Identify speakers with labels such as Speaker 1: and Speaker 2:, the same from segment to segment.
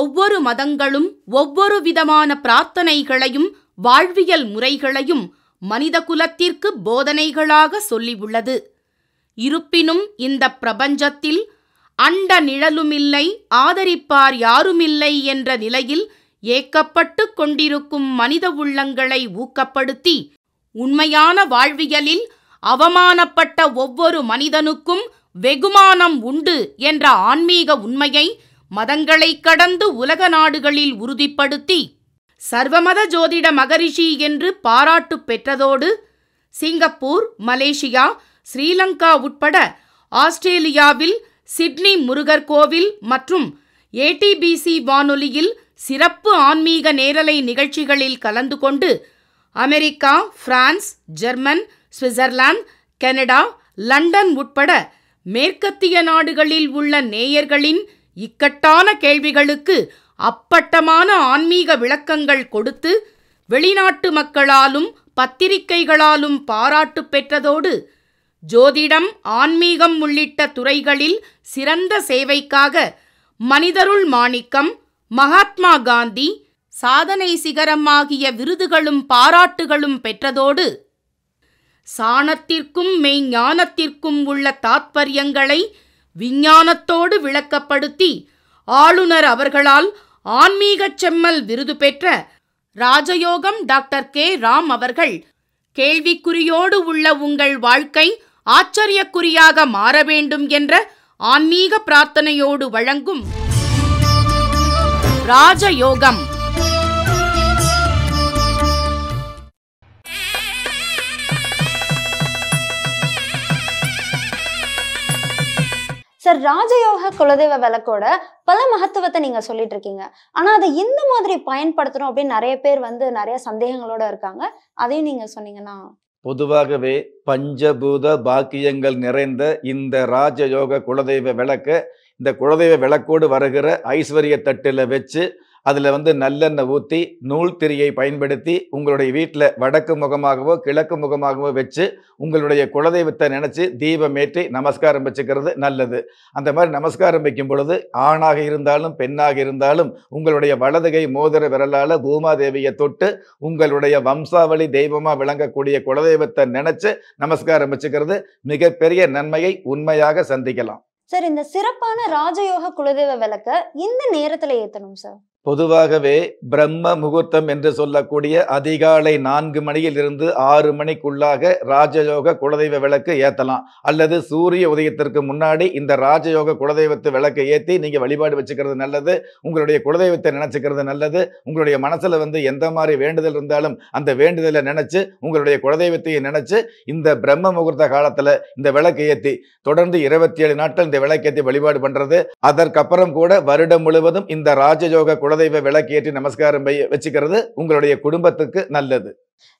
Speaker 1: ஒவ்வொரு மதங்களும் ஒவ்வொரு விதமான பிரார்த்தனைகளையும் வாழ்வியல் முறைகளையும் மனித குலத்திற்கு போதனைகளாக சொல்லியுள்ளது இருப்பினும் இந்த பிரபஞ்சத்தில் அண்ட நிழலுமில்லை ஆதரிப்பார் யாருமில்லை என்ற நிலையில் ஏக்கப்பட்டு கொண்டிருக்கும் மனித உள்ளங்களை ஊக்கப்படுத்தி உண்மையான வாழ்வியலில் அவமானப்பட்ட ஒவ்வொரு மனிதனுக்கும் வெகுமானம் உண்டு என்ற ஆன்மீக உண்மையை மதங்களை கடந்து உலக நாடுகளில் உறுதிப்படுத்தி சர்வமத ஜோதிட மகரிஷி என்று பாராட்டு பெற்றதோடு சிங்கப்பூர் மலேசியா ஸ்ரீலங்கா உட்பட ஆஸ்திரேலியாவில் சிட்னி முருகர் கோவில் மற்றும் ஏடிபிசி வானொலியில் சிறப்பு ஆன்மீக நேரலை நிகழ்ச்சிகளில் கலந்து கொண்டு America France German Switzerland Canada London உட்பட மேற்கத்திய நாடுகளில் உள்ள நேயர்களின் இக்கட்டான கேள்விகளுக்கு அப்பட்டமான ஆன்மீக விளக்கங்கள் கொடுத்து வெளிநாட்டு மக்களாலும் பத்திரிகைகளாலும் பாராட்டு பெற்றதோடு ஜோதிடம் ஆன்மீகம் உள்ளிட்ட துறைகளில் சிறந்த சேவைக்காக மனிதருள் மாணிக்கம் மகாத்மா காந்தி சாதனை சிகரம் ஆகிய விருதுகளும் பாராட்டுகளும் பெற்றதோடு சாணத்திற்கும் மெய்ஞானத்திற்கும் உள்ள தாத்பரியங்களை விஞ்ஞானத்தோடு விளக்கப்படுத்தி ஆளுநர் அவர்களால் ஆன்மீகச் செம்மல் விருது பெற்ற ராஜயோகம் டாக்டர் கே ராம் அவர்கள் கேள்விக்குறியோடு உள்ள உங்கள் வாழ்க்கை ஆச்சரியக்குறியாக மாற வேண்டும் என்ற ஆன்மீக பிரார்த்தனையோடு வழங்கும் ராஜயோகம்
Speaker 2: ராஜயோக குலதெய்வ விளக்கோட பல மகத்துவத்தை நீங்க சொல்லிட்டு இருக்கீங்க ஆனா அதை இந்த மாதிரி பயன்படுத்தணும் அப்படின்னு நிறைய பேர் வந்து நிறைய சந்தேகங்களோட இருக்காங்க அதையும் நீங்க சொன்னீங்கன்னா
Speaker 3: பொதுவாகவே பஞ்சபூத பாக்கியங்கள் நிறைந்த இந்த ராஜயோக குலதெய்வ விளக்க இந்த குலதெய்வ விளக்கோடு வருகிற ஐஸ்வர்ய தட்டில் வச்சு அதில் வந்து நல்லெண்ணெய் ஊற்றி நூல் திரியை பயன்படுத்தி உங்களுடைய வீட்டில் வடக்கு முகமாகவோ கிழக்கு முகமாகவோ வச்சு உங்களுடைய குலதெய்வத்தை நினச்சி தீபமேற்றி நமஸ்காரம் வச்சுக்கிறது நல்லது அந்த மாதிரி நமஸ்காரம் வைக்கும் பொழுது ஆணாக இருந்தாலும் பெண்ணாக இருந்தாலும் உங்களுடைய வலதுகை மோதிர விரலால் பூமாதேவியை தொட்டு உங்களுடைய வம்சாவளி தெய்வமாக விளங்கக்கூடிய குலதெய்வத்தை நினச்சி நமஸ்காரம் வச்சுக்கிறது மிகப்பெரிய நன்மையை உண்மையாக சந்திக்கலாம்
Speaker 2: சார் இந்த சிறப்பான ராஜயோக குலதெய்வ விளக்க இந்த நேரத்தில் ஏற்றணும் சார்
Speaker 3: பொதுவாகவே பிரம்ம முகூர்த்தம் என்று சொல்லக்கூடிய அதிகாலை நான்கு மணியிலிருந்து ஆறு மணிக்குள்ளாக ராஜயோக குலதெய்வ விளக்கு ஏற்றலாம் அல்லது சூரிய உதயத்திற்கு முன்னாடி இந்த ராஜயோக குலதெய்வத்து விளக்கு ஏற்றி நீங்கள் வழிபாடு வச்சுக்கிறது நல்லது உங்களுடைய குலதெய்வத்தை நினச்சிக்கிறது நல்லது உங்களுடைய மனசில் வந்து எந்த மாதிரி வேண்டுதல் இருந்தாலும் அந்த வேண்டுதலை நினச்சி உங்களுடைய குலதெய்வத்தையும் நினச்சி இந்த பிரம்ம முகூர்த்த காலத்தில் இந்த விளக்கு ஏற்றி தொடர்ந்து இருபத்தி ஏழு நாட்கள் இந்த விளக்கு ஏற்றி வழிபாடு பண்ணுறது அதற்கப்புறம் கூட வருடம் முழுவதும் இந்த ராஜயோக குல குலதெய்வ விளக்கேற்றி நமஸ்காரம் வச்சுக்கிறது உங்களுடைய குடும்பத்துக்கு நல்லது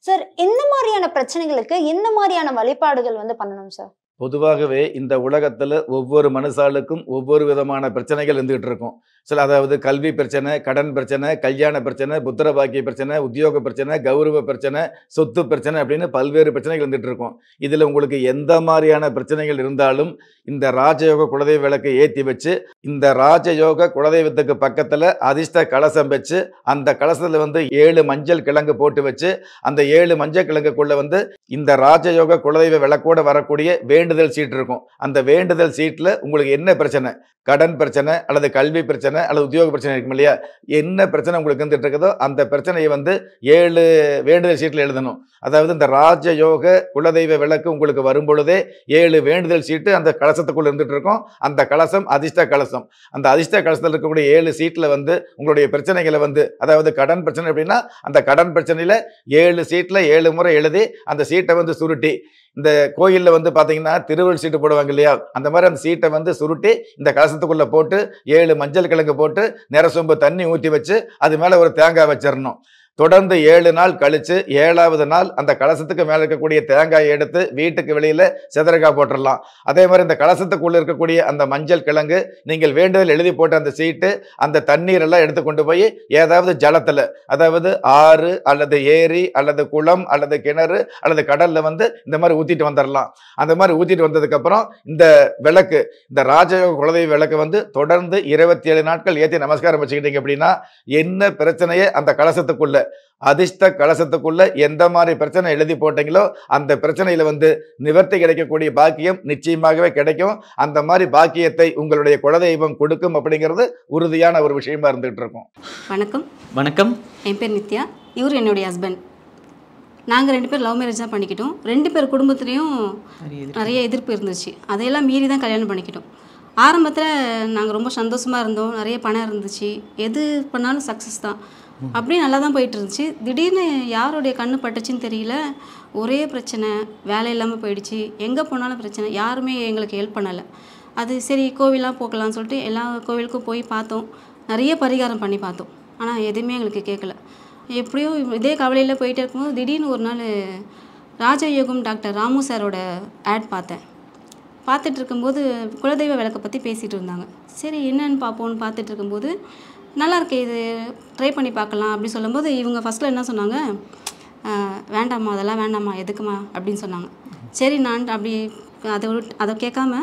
Speaker 2: சார் இந்த மாதிரியான பிரச்சனைகளுக்கு இந்த மாதிரியான வழிபாடுகள் வந்து பண்ணணும் சார்
Speaker 3: பொதுவாகவே இந்த உலகத்துல ஒவ்வொரு மனுஷாளுக்கும் ஒவ்வொரு விதமான பிரச்சனைகள் இருந்துகிட்டு இருக்கும் சில அதாவது கல்வி பிரச்சனை கடன் பிரச்சனை கல்யாண பிரச்சனை புத்திர பாக்கிய பிரச்சனை உத்தியோக பிரச்சனை கௌரவ பிரச்சனை சொத்து பிரச்சனை அப்படின்னு பல்வேறு பிரச்சனைகள் வந்துட்டு இருக்கும் இதில் உங்களுக்கு எந்த மாதிரியான பிரச்சனைகள் இருந்தாலும் இந்த ராஜயோக குலதெய்வ விளக்கை ஏற்றி வச்சு இந்த ராஜயோக குலதெய்வத்துக்கு பக்கத்தில் அதிர்ஷ்ட கலசம் வச்சு அந்த கலசத்தில் வந்து ஏழு மஞ்சள் கிழங்கு போட்டு வச்சு அந்த ஏழு மஞ்சள் கிழங்குக்குள்ளே வந்து இந்த ராஜயோக குலதெய்வ விளக்கோடு வரக்கூடிய வேண்டுதல் சீட் இருக்கும் அந்த வேண்டுதல் சீட்டில் உங்களுக்கு என்ன பிரச்சனை கடன் பிரச்சனை அல்லது கல்வி பிரச்சனை பிரச்சனை அல்லது உத்தியோக பிரச்சனை இருக்கும் இல்லையா என்ன பிரச்சனை உங்களுக்கு இருந்துட்டு இருக்குதோ அந்த பிரச்சனையை வந்து ஏழு வேண்டுதல் சீட்டில் எழுதணும் அதாவது இந்த ராஜயோக குலதெய்வ விளக்கு உங்களுக்கு வரும்பொழுதே ஏழு வேண்டுதல் சீட்டு அந்த கலசத்துக்குள்ளே இருந்துட்டு இருக்கும் அந்த கலசம் அதிர்ஷ்ட கலசம் அந்த அதிர்ஷ்ட கலசத்தில் இருக்கக்கூடிய ஏழு சீட்டில் வந்து உங்களுடைய பிரச்சனைகளை வந்து அதாவது கடன் பிரச்சனை அப்படின்னா அந்த கடன் பிரச்சனையில் ஏழு சீட்டில் ஏழு முறை எழுதி அந்த சீட்டை வந்து சுருட்டி இந்த கோயிலில் வந்து பார்த்தீங்கன்னா திருவள் சீட்டு போடுவாங்க இல்லையா அந்த மாதிரி அந்த சீட்டை வந்து சுருட்டி இந்த கலசத்துக்குள்ளே போட்டு ஏழு மஞ்சள் கிழங்கு போட்டு நிறசொம்பு தண்ணி ஊற்றி வச்சு அது மேலே ஒரு தேங்காய் வச்சிடணும் தொடர்ந்து ஏழு நாள் கழித்து ஏழாவது நாள் அந்த கலசத்துக்கு மேலே இருக்கக்கூடிய தேங்காயை எடுத்து வீட்டுக்கு வெளியில் செதறக்காய் போட்டுடலாம் அதே மாதிரி இந்த கலசத்துக்குள்ளே இருக்கக்கூடிய அந்த மஞ்சள் கிழங்கு நீங்கள் வேண்டுதல் எழுதி போட்டு அந்த சீட்டு அந்த தண்ணீரெல்லாம் எடுத்து கொண்டு போய் ஏதாவது ஜலத்தில் அதாவது ஆறு அல்லது ஏரி அல்லது குளம் அல்லது கிணறு அல்லது கடலில் வந்து இந்த மாதிரி ஊற்றிட்டு வந்துடலாம் அந்த மாதிரி ஊற்றிட்டு வந்ததுக்கப்புறம் இந்த விளக்கு இந்த ராஜயோக குலதெய்வ விளக்கு வந்து தொடர்ந்து இருபத்தி ஏழு நாட்கள் ஏற்றி நமஸ்காரம் வச்சுக்கிட்டீங்க அப்படின்னா என்ன பிரச்சனையே அந்த கலசத்துக்குள்ளே அதிர்ஷ்ட கலசத்துக்குள்ள எந்த மாதிரி பிரச்சனை எழுதி போட்டீங்களோ அந்த பிரச்சனையில வந்து நிவர்த்தி கிடைக்கக்கூடிய பாக்கியம் நிச்சயமாகவே கிடைக்கும் அந்த மாதிரி பாக்கியத்தை உங்களுடைய குலதெய்வம் கொடுக்கும் அப்படிங்கிறது உறுதியான ஒரு விஷயமா இருந்துகிட்டு இருக்கும்
Speaker 4: வணக்கம் வணக்கம் என் பேர் நித்யா இவர் என்னுடைய ஹஸ்பண்ட் நாங்கள் ரெண்டு பேரும் லவ் மேரேஜ் தான் பண்ணிக்கிட்டோம் ரெண்டு பேர் குடும்பத்துலேயும் நிறைய எதிர்ப்பு இருந்துச்சு அதையெல்லாம் மீறி தான் கல்யாணம் பண்ணிக்கிட்டோம் ஆரம்பத்தில் நாங்கள் ரொம்ப சந்தோஷமாக இருந்தோம் நிறைய பணம் இருந்துச்சு எது பண்ணாலும் சக்ஸஸ் தான் அப்படியே நல்லா தான் போயிட்டு இருந்துச்சு திடீர்னு யாருடைய கண்ணு பட்டுச்சுன்னு தெரியல ஒரே பிரச்சனை வேலை இல்லாமல் போயிடுச்சு எங்கே போனாலும் பிரச்சனை யாருமே எங்களுக்கு ஹெல்ப் பண்ணலை அது சரி கோவிலாக போக்கலாம்னு சொல்லிட்டு எல்லா கோவிலுக்கும் போய் பார்த்தோம் நிறைய பரிகாரம் பண்ணி பார்த்தோம் ஆனால் எதுவுமே எங்களுக்கு கேட்கல எப்படியோ இதே கவலையில் போயிட்டே இருக்கும்போது திடீர்னு ஒரு நாள் ராஜயோகம் டாக்டர் ராமு சாரோட ஆட் பார்த்தேன் பார்த்துட்டு இருக்கும்போது குலதெய்வ விளக்கை பற்றி பேசிகிட்டு இருந்தாங்க சரி என்னன்னு பார்ப்போன்னு பார்த்துட்டு இருக்கும்போது நல்லாயிருக்கு இது ட்ரை பண்ணி பார்க்கலாம் அப்படின்னு சொல்லும்போது இவங்க ஃபஸ்ட்டில் என்ன சொன்னாங்க வேண்டாம்மா அதெல்லாம் வேண்டாம்மா எதுக்குமா அப்படின்னு சொன்னாங்க சரி நான் அப்படி அதை அதை கேட்காம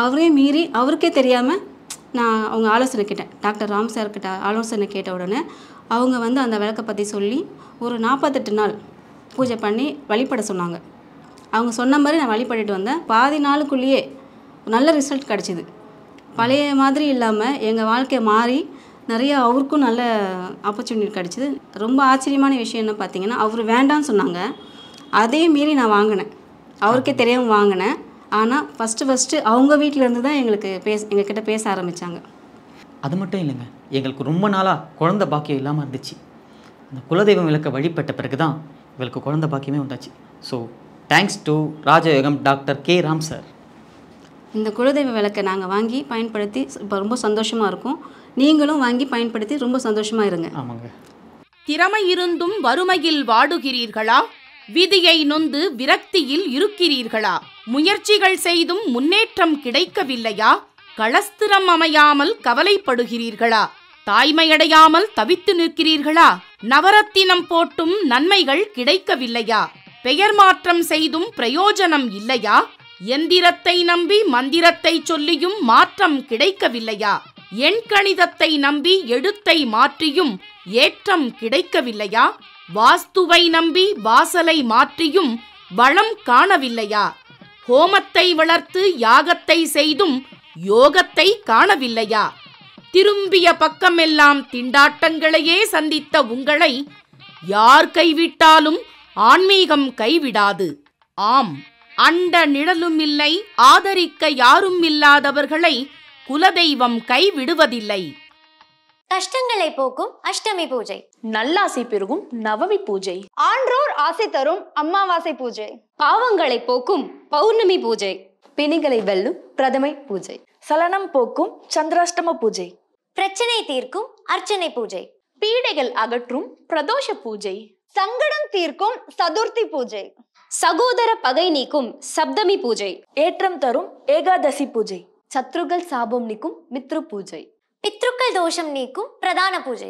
Speaker 4: அவரே மீறி அவருக்கே தெரியாமல் நான் அவங்க ஆலோசனை கேட்டேன் டாக்டர் ராம் சார் கிட்ட ஆலோசனை கேட்ட உடனே அவங்க வந்து அந்த விளக்கை பற்றி சொல்லி ஒரு நாற்பத்தெட்டு நாள் பூஜை பண்ணி வழிபட சொன்னாங்க அவங்க சொன்ன மாதிரி நான் வழிபட்டுட்டு வந்தேன் பாதி நாளுக்குள்ளேயே நல்ல ரிசல்ட் கிடச்சிது பழைய மாதிரி இல்லாமல் எங்கள் வாழ்க்கை மாறி நிறைய அவருக்கும் நல்ல ஆப்பர்ச்சுனிட்டி கிடச்சிது ரொம்ப ஆச்சரியமான விஷயம் என்ன பார்த்தீங்கன்னா அவர் வேண்டான்னு சொன்னாங்க அதே மீறி நான் வாங்கினேன் அவருக்கே தெரியாமல் வாங்கினேன் ஆனால் ஃபஸ்ட்டு ஃபஸ்ட்டு அவங்க வீட்டிலேருந்து தான் எங்களுக்கு பேச எங்கக்கிட்ட பேச ஆரம்பித்தாங்க அது மட்டும் இல்லைங்க எங்களுக்கு ரொம்ப நாளாக குழந்த பாக்கியம் இல்லாமல் இருந்துச்சு அந்த குலதெய்வம் விளக்க வழிபட்ட பிறகு தான் எங்களுக்கு குழந்த பாக்கியமே உண்டாச்சு so thanks to Rajayogam doctor K Ram sir இந்த குலதெய்வ விளக்கை நாங்கள் வாங்கி பயன்படுத்தி இப்போ ரொம்ப சந்தோஷமாக இருக்கும் நீங்களும் வாங்கி பயன்படுத்தி ரொம்ப சந்தோஷமா இருங்க திறமை இருந்தும் வறுமையில் வாடுகிறீர்களா
Speaker 1: விதியை நொந்து விரக்தியில் இருக்கிறீர்களா முயற்சிகள் செய்தும் முன்னேற்றம் கிடைக்கவில்லையா களஸ்திரம் அமையாமல் கவலைப்படுகிறீர்களா தாய்மையடையாமல் தவித்து நிற்கிறீர்களா நவரத்தினம் போட்டும் நன்மைகள் கிடைக்கவில்லையா பெயர் மாற்றம் செய்தும் பிரயோஜனம் இல்லையா எந்திரத்தை நம்பி மந்திரத்தை சொல்லியும் மாற்றம் கிடைக்கவில்லையா எண்கணிதத்தை நம்பி எழுத்தை மாற்றியும் ஏற்றம் கிடைக்கவில்லையா வாஸ்துவை நம்பி வாசலை மாற்றியும் வளம் காணவில்லையா ஹோமத்தை வளர்த்து யாகத்தை செய்தும் யோகத்தை காணவில்லையா திரும்பிய பக்கமெல்லாம் திண்டாட்டங்களையே சந்தித்த உங்களை யார் கைவிட்டாலும் ஆன்மீகம் கைவிடாது ஆம் அண்ட நிழலும் இல்லை ஆதரிக்க யாரும் இல்லாதவர்களை குலதெய்வம் கைவிடுவதில்லை
Speaker 2: கஷ்டங்களை போக்கும் அஷ்டமி பூஜை நல்லாசை பெருகும் நவமி பூஜை ஆன்றோர் ஆசை தரும் அம்மாவாசை பூஜை பாவங்களை போக்கும் பௌர்ணமி பூஜை பிணிகளை வெல்லும் பிரதமை பூஜை சலனம் போக்கும் சந்திராஷ்டம பூஜை பிரச்சனை தீர்க்கும் அர்ச்சனை பூஜை பீடைகள் அகற்றும் பிரதோஷ பூஜை சங்கடம் தீர்க்கும் சதுர்த்தி பூஜை சகோதர பகை நீக்கும் சப்தமி பூஜை ஏற்றம் தரும் ஏகாதசி பூஜை శత్రుగల్ சாபம் நீக்கும் மித்ரு பூஜை பித்ருக்கள் தோஷம் நீக்கும் பிரதான பூஜை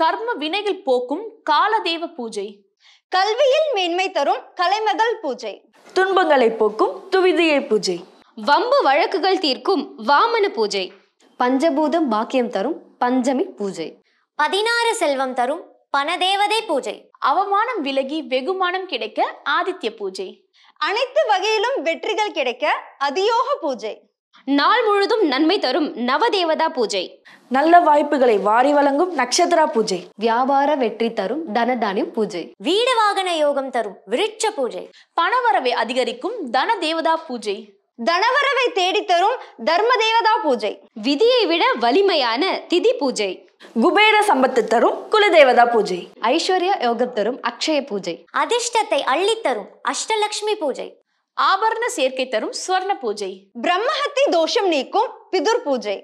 Speaker 2: கர்ம வினைகள் போக்கும் காலதேவ பூஜை கல்வியில் மேன்மை தரும் கலைமகள் பூஜை துன்பங்களை போக்கும் துவிதியை பூஜை வம்பு வழக்குகள் தீர்க்கும் வாமன பூஜை பஞ்சபூதம் பாக்கியம் தரும் பஞ்சமி பூஜை பதினாறு செல்வம் தரும் பணதேவதை பூஜை அவமானம் விலகி வெகுமானம் கிடைக்க ஆதித்ய பூஜை அனைத்து வகையிலும் வெற்றிகள் கிடைக்க அதியோக பூஜை நாள் முழுதும் நன்மை தரும் நவதேவதா பூஜை நல்ல வாய்ப்புகளை வாரி வழங்கும் நட்சத்திரா பூஜை வியாபார வெற்றி தரும் தனதானி பூஜை வீடு வாகன யோகம் தரும் விருட்ச பூஜை பணவரவை அதிகரிக்கும் தன தேவதா பூஜை தனவரவை தேடித்தரும் தர்ம தேவதா பூஜை விதியை விட வலிமையான திதி பூஜை குபேர சம்பத்து தரும் குலதேவதா பூஜை ஐஸ்வர்ய யோகம் தரும் அக்ஷய பூஜை அதிர்ஷ்டத்தை அள்ளித்தரும் அஷ்டலக்ஷ்மி பூஜை ஆபரண சேர்க்கை தரும் ஸ்வர்ண பூஜை பிரம்மஹத்தி தோஷம் நீக்கும் பிதுர் பூஜை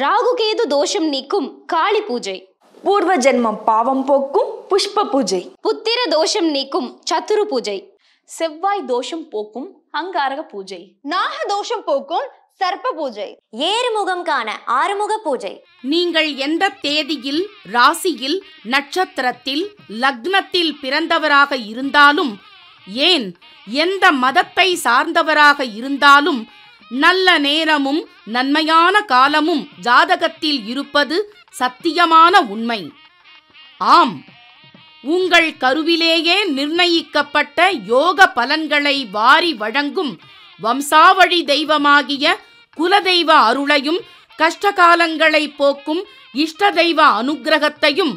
Speaker 2: ராகுகேது தோஷம் நீக்கும் காளி பூஜை பூர்வ ஜென்மம் பாவம் போக்கும் புஷ்ப பூஜை புத்திர தோஷம் நீக்கும் சத்துரு பூஜை செவ்வாய் தோஷம் போக்கும் அங்காரக பூஜை நாக தோஷம் போக்கும் சர்ப்ப பூஜை ஏறுமுகம் காண ஆறுமுக பூஜை நீங்கள் எந்த
Speaker 1: தேதியில் ராசியில் நட்சத்திரத்தில் லக்னத்தில் பிறந்தவராக இருந்தாலும் ஏன் எந்த மதத்தை சார்ந்தவராக இருந்தாலும் நல்ல நேரமும் நன்மையான காலமும் ஜாதகத்தில் இருப்பது சத்தியமான உண்மை ஆம் உங்கள் கருவிலேயே நிர்ணயிக்கப்பட்ட யோக பலன்களை வாரி வழங்கும் வம்சாவழி தெய்வமாகிய குலதெய்வ அருளையும் கஷ்டகாலங்களை போக்கும் இஷ்ட தெய்வ அனுகிரகத்தையும்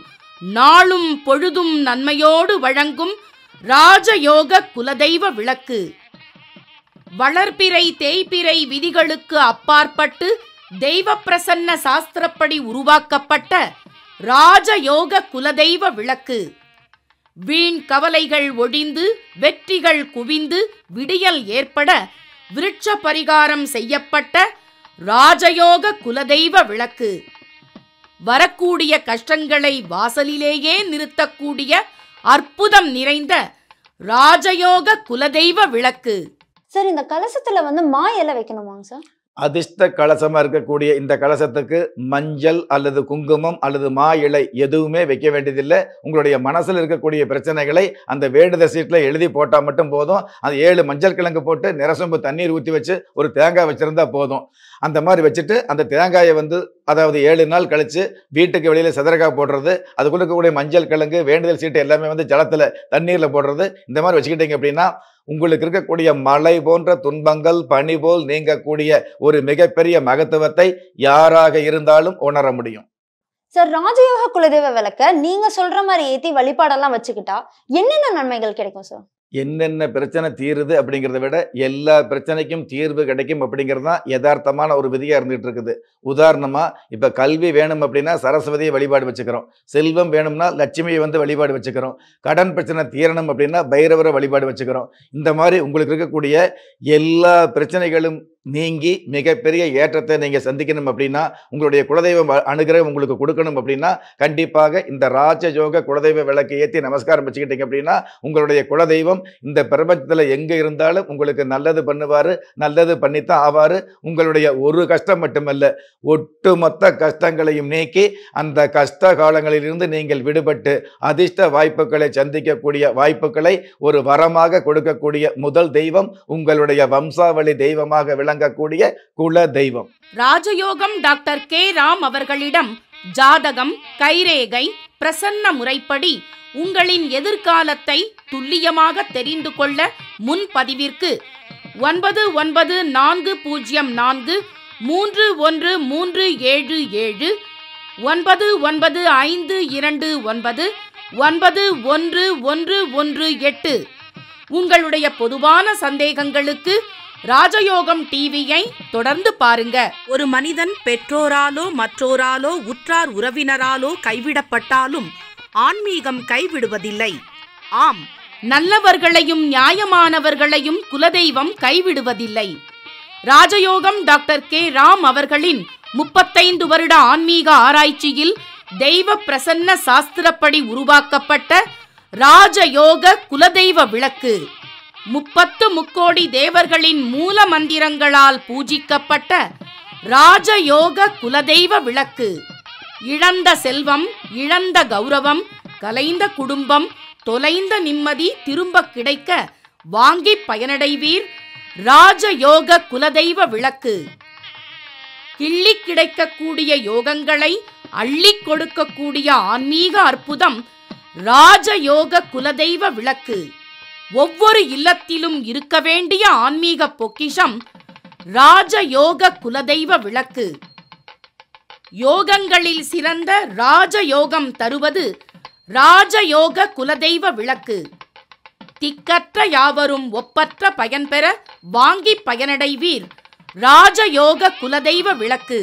Speaker 1: நாளும் பொழுதும் நன்மையோடு வழங்கும் ராஜயோக குலதெய்வ விளக்கு வளர்பிறை தேய்பிறை விதிகளுக்கு அப்பாற்பட்டு தெய்வ பிரசன்ன சாஸ்திரப்படி உருவாக்கப்பட்ட ராஜயோக குலதெய்வ விளக்கு வீண் கவலைகள் ஒழிந்து வெற்றிகள் குவிந்து விடியல் ஏற்பட விருட்ச பரிகாரம் செய்யப்பட்ட ராஜயோக குலதெய்வ விளக்கு வரக்கூடிய கஷ்டங்களை வாசலிலேயே நிறுத்தக்கூடிய அற்புதம் நிறைந்த ராஜயோக குலதெய்வ விளக்கு
Speaker 2: சார் இந்த கலசத்துல வந்து மா இலை வைக்கணுமாங்க சார்
Speaker 3: அதிர்ஷ்ட கலசமாக இருக்கக்கூடிய இந்த கலசத்துக்கு மஞ்சள் அல்லது குங்குமம் அல்லது மா இலை எதுவுமே வைக்க வேண்டியதில்லை உங்களுடைய மனசில் இருக்கக்கூடிய பிரச்சனைகளை அந்த வேடுத சீட்டில் எழுதி போட்டால் மட்டும் போதும் அந்த ஏழு மஞ்சள் கிழங்கு போட்டு நிரசொம்பு தண்ணீர் ஊற்றி வச்சு ஒரு தேங்காய் வச்சுருந்தா போதும் அந்த மாதிரி வச்சுட்டு அந்த தேங்காயை வந்து அதாவது ஏழு நாள் கழித்து வீட்டுக்கு வெளியில் செதறக்காய் போடுறது அதுக்குள்ளே இருக்கக்கூடிய மஞ்சள் கிழங்கு வேண்டுதல் சீட்டு எல்லாமே வந்து ஜலத்தில் தண்ணீரில் போடுறது இந்த மாதிரி வச்சுக்கிட்டீங்க அப்படின்னா உங்களுக்கு இருக்கக்கூடிய மழை போன்ற துன்பங்கள் பனி போல் நீங்கக்கூடிய ஒரு மிகப்பெரிய மகத்துவத்தை யாராக இருந்தாலும் உணர முடியும்
Speaker 2: சார் ராஜயோக குலதெய்வ விளக்க நீங்க சொல்ற மாதிரி ஏத்தி வழிபாடெல்லாம் வச்சுக்கிட்டா என்னென்ன நன்மைகள்
Speaker 3: கிடைக்கும் சார் என்னென்ன பிரச்சனை தீருது அப்படிங்கிறத விட எல்லா பிரச்சனைக்கும் தீர்வு கிடைக்கும் அப்படிங்கிறது தான் யதார்த்தமான ஒரு விதியாக இருந்துகிட்டு இருக்குது உதாரணமாக இப்போ கல்வி வேணும் அப்படின்னா சரஸ்வதியை வழிபாடு வச்சுக்கிறோம் செல்வம் வேணும்னா லட்சுமியை வந்து வழிபாடு வச்சுக்கிறோம் கடன் பிரச்சனை தீரணும் அப்படின்னா பைரவரை வழிபாடு வச்சுக்கிறோம் இந்த மாதிரி உங்களுக்கு இருக்கக்கூடிய எல்லா பிரச்சனைகளும் நீங்கி மிகப்பெரிய ஏற்றத்தை நீங்கள் சந்திக்கணும் அப்படின்னா உங்களுடைய குலதெய்வம் அனுகிரகம் உங்களுக்கு கொடுக்கணும் அப்படின்னா கண்டிப்பாக இந்த ராஜயோக குலதெய்வ விளக்கு ஏற்றி நமஸ்காரம் வச்சுக்கிட்டீங்க அப்படின்னா உங்களுடைய குலதெய்வம் இந்த பிரபஞ்சத்தில் எங்கே இருந்தாலும் உங்களுக்கு நல்லது பண்ணுவார் நல்லது பண்ணித்தான் ஆவார் உங்களுடைய ஒரு கஷ்டம் மட்டுமல்ல ஒட்டுமொத்த கஷ்டங்களையும் நீக்கி அந்த கஷ்ட காலங்களிலிருந்து நீங்கள் விடுபட்டு அதிர்ஷ்ட வாய்ப்புகளை சந்திக்கக்கூடிய வாய்ப்புகளை ஒரு வரமாக கொடுக்கக்கூடிய முதல் தெய்வம் உங்களுடைய வம்சாவளி தெய்வமாக விளங்க வணங்கக்கூடிய குல தெய்வம்
Speaker 1: ராஜயோகம் டாக்டர் கே ராம் அவர்களிடம் ஜாதகம் கைரேகை பிரசன்ன முறைப்படி உங்களின் எதிர்காலத்தை துல்லியமாக தெரிந்து கொள்ள முன்பதிவிற்கு ஒன்பது ஒன்பது நான்கு பூஜ்ஜியம் நான்கு மூன்று ஒன்று மூன்று ஏழு ஏழு ஒன்பது ஒன்பது ஐந்து இரண்டு ஒன்பது ஒன்பது ஒன்று ஒன்று ஒன்று எட்டு உங்களுடைய பொதுவான சந்தேகங்களுக்கு ராஜயோகம் டிவியை தொடர்ந்து பாருங்க ஒரு மனிதன் பெற்றோராலோ மற்றோராலோ உற்றார் உறவினராலோ கைவிடப்பட்டாலும் ஆன்மீகம் கைவிடுவதில்லை ஆம் நல்லவர்களையும் நியாயமானவர்களையும் குலதெய்வம் கைவிடுவதில்லை ராஜயோகம் டாக்டர் கே ராம் அவர்களின் முப்பத்தைந்து வருட ஆன்மீக ஆராய்ச்சியில் தெய்வ பிரசன்ன சாஸ்திரப்படி உருவாக்கப்பட்ட ராஜயோக குலதெய்வ விளக்கு முப்பத்து முக்கோடி தேவர்களின் மூல மந்திரங்களால் பூஜிக்கப்பட்ட ராஜயோக குலதெய்வ விளக்கு இழந்த செல்வம் இழந்த கௌரவம் கலைந்த குடும்பம் தொலைந்த நிம்மதி திரும்ப கிடைக்க வாங்கி பயனடைவீர் ராஜயோக குலதெய்வ விளக்கு கிள்ளி கிடைக்கக்கூடிய யோகங்களை அள்ளி கொடுக்கக்கூடிய ஆன்மீக அற்புதம் ராஜயோக குலதெய்வ விளக்கு ஒவ்வொரு இல்லத்திலும் இருக்க வேண்டிய ஆன்மீக பொக்கிஷம் ராஜயோக குலதெய்வ விளக்கு யோகங்களில் சிறந்த ராஜயோகம் தருவது ராஜயோக குலதெய்வ விளக்கு திக்கற்ற யாவரும் ஒப்பற்ற பயன்பெற வாங்கி பயனடைவீர் ராஜயோக குலதெய்வ விளக்கு